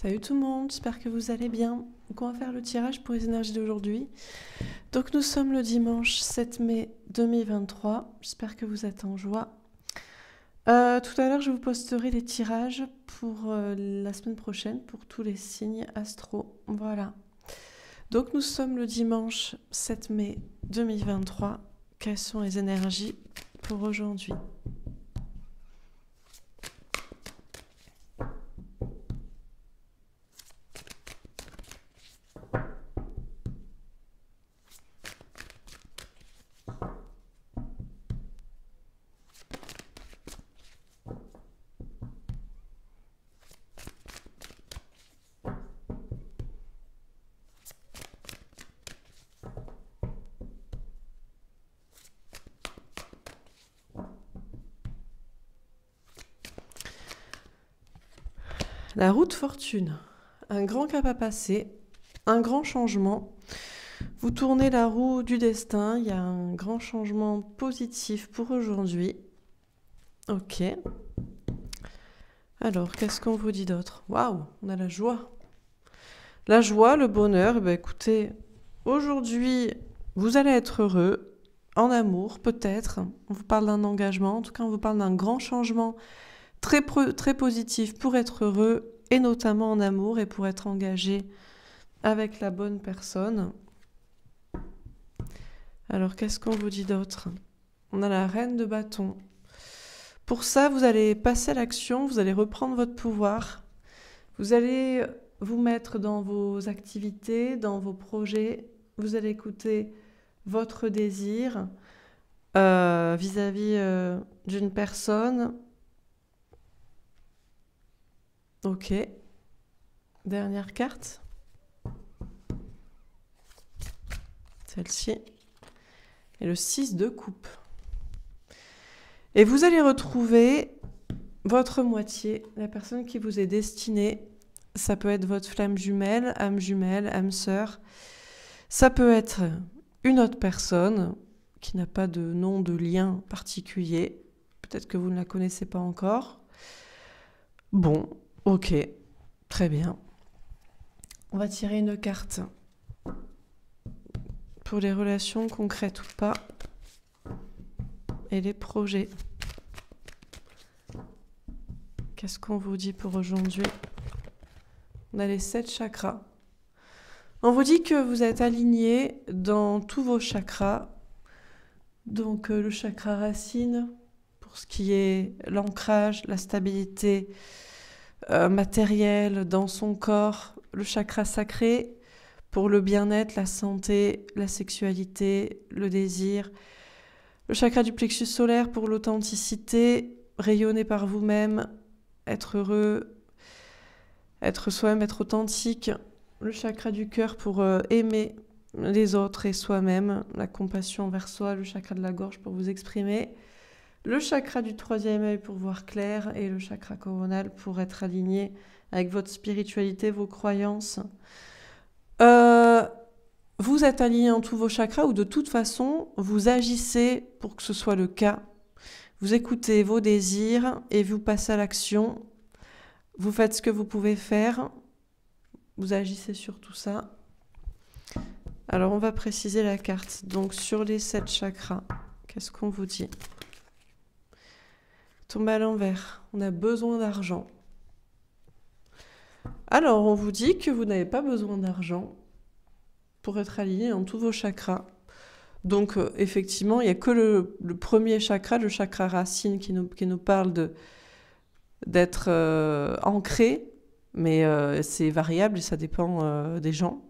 Salut tout le monde, j'espère que vous allez bien. Donc on va faire le tirage pour les énergies d'aujourd'hui. Donc nous sommes le dimanche 7 mai 2023. J'espère que vous êtes en joie. Euh, tout à l'heure, je vous posterai les tirages pour euh, la semaine prochaine pour tous les signes astro. Voilà. Donc nous sommes le dimanche 7 mai 2023. Quelles sont les énergies pour aujourd'hui La de fortune, un grand cap à passer, un grand changement. Vous tournez la roue du destin, il y a un grand changement positif pour aujourd'hui. Ok. Alors, qu'est-ce qu'on vous dit d'autre Waouh, on a la joie. La joie, le bonheur, eh ben, écoutez, aujourd'hui, vous allez être heureux, en amour peut-être. On vous parle d'un engagement, en tout cas, on vous parle d'un grand changement très, très positif pour être heureux et notamment en amour et pour être engagé avec la bonne personne. Alors qu'est-ce qu'on vous dit d'autre On a la reine de bâton. Pour ça, vous allez passer à l'action, vous allez reprendre votre pouvoir, vous allez vous mettre dans vos activités, dans vos projets, vous allez écouter votre désir euh, vis-à-vis euh, d'une personne Ok. Dernière carte. Celle-ci. Et le 6 de coupe. Et vous allez retrouver votre moitié, la personne qui vous est destinée. Ça peut être votre flamme jumelle, âme jumelle, âme sœur. Ça peut être une autre personne qui n'a pas de nom, de lien particulier. Peut-être que vous ne la connaissez pas encore. Bon, Ok, très bien. On va tirer une carte pour les relations concrètes ou pas et les projets. Qu'est-ce qu'on vous dit pour aujourd'hui On a les sept chakras. On vous dit que vous êtes aligné dans tous vos chakras. Donc euh, le chakra racine pour ce qui est l'ancrage, la stabilité, euh, matériel dans son corps, le chakra sacré pour le bien-être, la santé, la sexualité, le désir, le chakra du plexus solaire pour l'authenticité, rayonner par vous-même, être heureux, être soi-même, être authentique, le chakra du cœur pour euh, aimer les autres et soi-même, la compassion envers soi, le chakra de la gorge pour vous exprimer, le chakra du troisième œil pour voir clair et le chakra coronal pour être aligné avec votre spiritualité, vos croyances. Euh, vous êtes aligné en tous vos chakras ou de toute façon, vous agissez pour que ce soit le cas. Vous écoutez vos désirs et vous passez à l'action. Vous faites ce que vous pouvez faire. Vous agissez sur tout ça. Alors on va préciser la carte. Donc sur les sept chakras, qu'est-ce qu'on vous dit tombe à l'envers. On a besoin d'argent. Alors, on vous dit que vous n'avez pas besoin d'argent pour être aligné dans tous vos chakras. Donc, euh, effectivement, il n'y a que le, premier chakra, le chakra racine, qui nous, parle de d'être euh, ancré, mais euh, c'est variable et ça dépend des gens.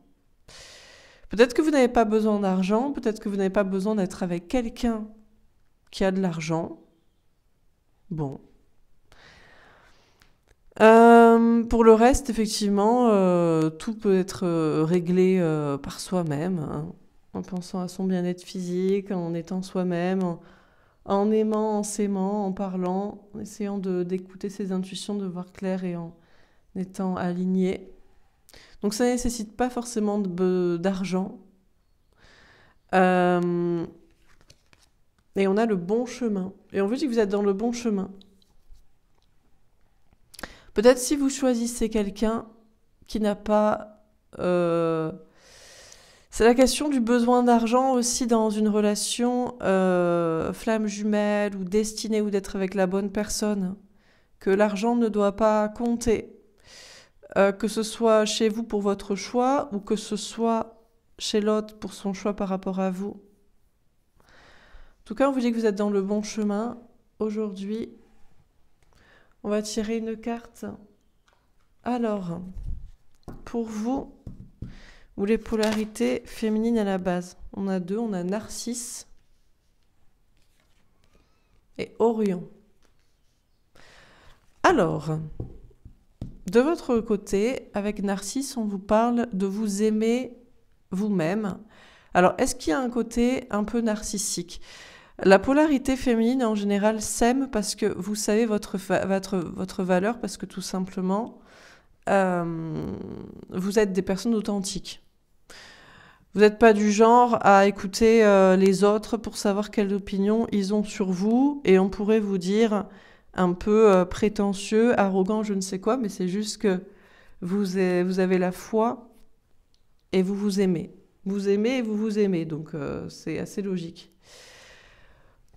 Peut-être que vous n'avez pas besoin d'argent, peut-être que vous n'avez pas besoin d'être avec quelqu'un qui a de l'argent, Bon. Euh, pour le reste, effectivement, euh, tout peut être euh, réglé par soi-même, hein. en pensant à son bien-être physique, en étant soi-même, en, aimant, en s'aimant, en parlant, en essayant d'écouter ses intuitions, de voir clair et en étant aligné. Donc ça ne nécessite pas forcément d'argent. Euh, et on a le bon chemin. Et on veut dit que vous êtes dans le bon chemin. Peut-être si vous choisissez quelqu'un qui n'a pas... Euh, c'est la question du besoin d'argent aussi dans une relation euh, flamme jumelle ou destinée ou d'être avec la bonne personne. Que l'argent ne doit pas compter. Euh, que ce soit chez vous pour votre choix ou que ce soit chez l'autre pour son choix par rapport à vous. En tout cas, on vous dit que vous êtes dans le bon chemin. Aujourd'hui, on va tirer une carte. Alors, pour vous, ou les polarités féminines à la base. On a deux, on a Narcisse et Orion. Alors, de votre côté, avec Narcisse, on vous parle de vous aimer vous-même. Alors, est-ce qu'il y a un côté un peu narcissique la polarité féminine en général s'aime parce que vous savez votre, votre, votre valeur, parce que tout simplement, euh, vous êtes des personnes authentiques. Vous n'êtes pas du genre à écouter euh, les autres pour savoir quelle opinion ils ont sur vous, et on pourrait vous dire un peu euh, prétentieux, arrogant, je ne sais quoi, mais c'est juste que vous, vous avez la foi et vous vous aimez. Vous aimez et vous vous aimez, donc c'est assez logique.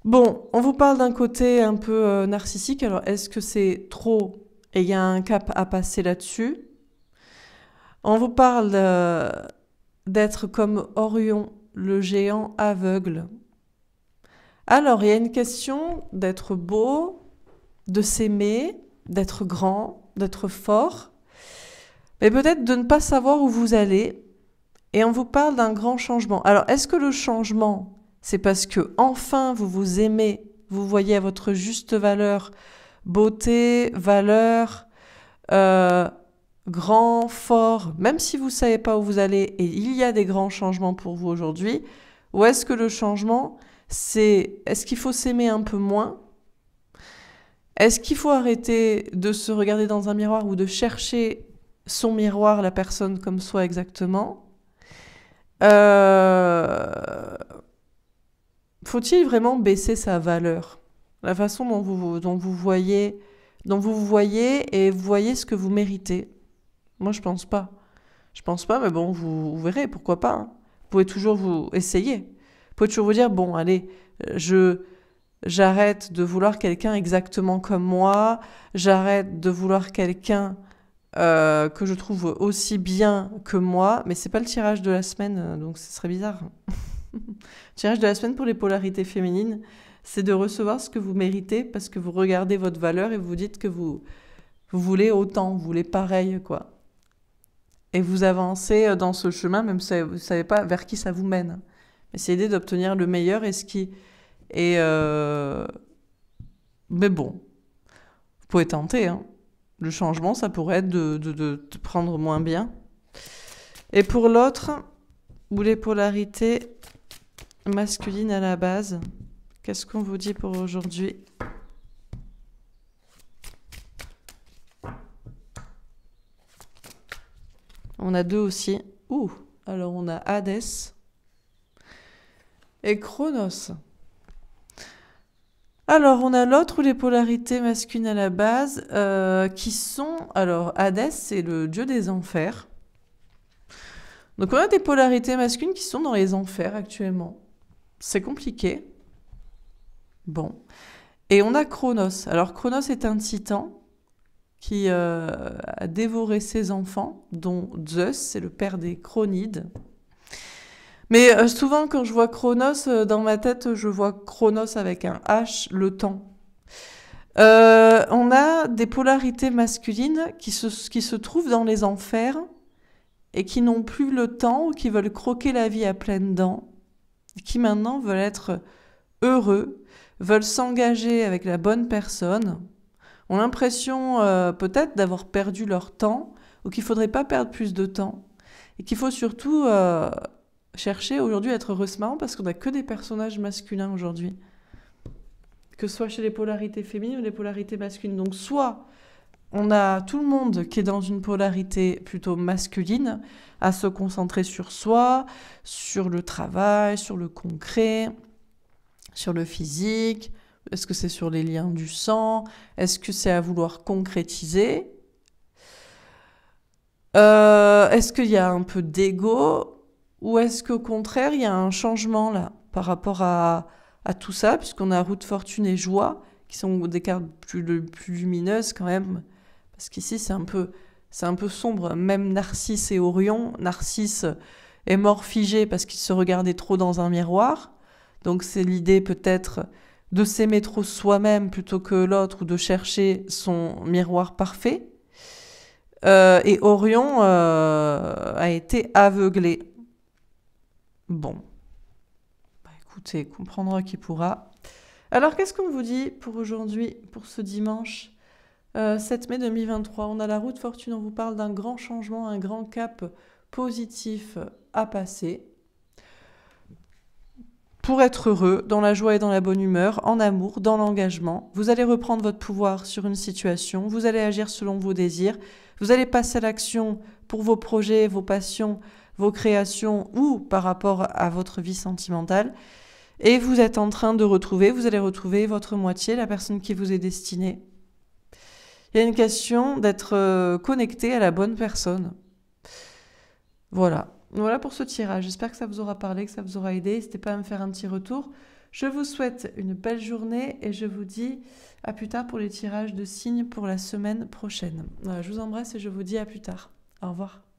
Bon, on vous parle d'un côté un peu euh, narcissique. Alors, est-ce que c'est trop et il y a un cap à passer là-dessus On vous parle euh, d'être comme Orion, le géant aveugle. Alors, il y a une question d'être beau, de s'aimer, d'être grand, d'être fort, mais peut-être de ne pas savoir où vous allez. Et on vous parle d'un grand changement. Alors, est-ce que le changement c'est parce que enfin vous vous aimez, vous voyez à votre juste valeur, beauté, valeur, euh, grand, fort, même si vous ne savez pas où vous allez et il y a des grands changements pour vous aujourd'hui, ou est-ce que le changement, c'est est-ce qu'il faut s'aimer un peu moins Est-ce qu'il faut arrêter de se regarder dans un miroir ou de chercher son miroir, la personne comme soi exactement euh, faut-il vraiment baisser sa valeur La façon dont vous, vous voyez dont vous voyez et voyez ce que vous méritez. Moi, je pense pas. Je pense pas, mais bon, vous, verrez, pourquoi pas. Hein. Vous pouvez toujours vous essayer. Vous pouvez toujours vous dire bon, allez, je j'arrête de vouloir quelqu'un exactement comme moi. J'arrête de vouloir quelqu'un euh, que je trouve aussi bien que moi. Mais c'est pas le tirage de la semaine, donc ce serait bizarre. Tirage de la semaine pour les polarités féminines, c'est de recevoir ce que vous méritez parce que vous regardez votre valeur et vous dites que vous, vous voulez autant, vous voulez pareil, quoi. Et vous avancez euh, dans ce chemin, même si vous ne savez pas vers qui ça vous mène. Mais c'est l'idée d'obtenir le meilleur et ce qui. Et. Euh, mais bon, vous pouvez tenter. Hein. Le changement, ça pourrait être de, de prendre moins bien. Et pour l'autre, où les polarités masculine à la base. Qu'est-ce qu'on vous dit pour aujourd'hui On a deux aussi. Ouh, alors on a Hadès et Chronos. Alors, on a l'autre ou les polarités masculines à la base euh, qui sont. Alors, Hadès, c'est le dieu des enfers. Donc, on a des polarités masculines qui sont dans les enfers actuellement. C'est compliqué. Bon. Et on a Chronos. Alors Chronos est un titan qui euh, a dévoré ses enfants, dont Zeus, c'est le père des Chronides. Mais euh, souvent quand je vois Chronos, euh, dans ma tête, je vois Chronos avec un H, le temps. on a des polarités masculines qui se, qui se trouvent dans les enfers et qui n'ont plus le temps ou qui veulent croquer la vie à pleines dents qui maintenant veulent être heureux, veulent s'engager avec la bonne personne, ont l'impression euh, peut-être d'avoir perdu leur temps ou qu'il ne faudrait pas perdre plus de temps et qu'il faut surtout euh, chercher aujourd'hui à être heureusement, parce qu'on n'a que des personnages masculins aujourd'hui, que ce soit chez les polarités féminines ou les polarités masculines. Donc soit on a tout le monde qui est dans une polarité plutôt masculine à se concentrer sur soi, sur le travail, sur le concret, sur le physique. Est-ce que c'est sur les liens du sang Est-ce que c'est à vouloir concrétiser euh, Est-ce qu'il y a un peu d'ego Ou est-ce qu'au contraire, il y a un changement là par rapport à, tout ça, puisqu'on a route, fortune et joie, qui sont des cartes plus, plus lumineuses quand même parce qu'ici, c'est un peu, un peu sombre. Même Narcisse et Orion, Narcisse est mort figé parce qu'il se regardait trop dans un miroir. Donc c'est l'idée peut-être de s'aimer trop soi-même plutôt que l'autre ou de chercher son miroir parfait. Euh, et Orion euh, a été aveuglé. Bon. Bah, écoutez, comprendra qui pourra. Alors qu'est-ce qu'on vous dit pour aujourd'hui, pour ce dimanche 7 euh, mai 2023, on a la route fortune, on vous parle d'un grand changement, un grand cap positif à passer. Pour être heureux, dans la joie et dans la bonne humeur, en amour, dans l'engagement, vous allez reprendre votre pouvoir sur une situation, vous allez agir selon vos désirs, vous allez passer à l'action pour vos projets, vos passions, vos créations ou par rapport à votre vie sentimentale. Et vous êtes en train de retrouver, vous allez retrouver votre moitié, la personne qui vous est destinée. Il y a une question d'être euh, connecté à la bonne personne. Voilà. Voilà pour ce tirage. J'espère que ça vous aura parlé, que ça vous aura aidé. N'hésitez pas à me faire un petit retour. Je vous souhaite une belle journée et je vous dis à plus tard pour les tirages de signes pour la semaine prochaine. je vous embrasse et je vous dis à plus tard. Au revoir.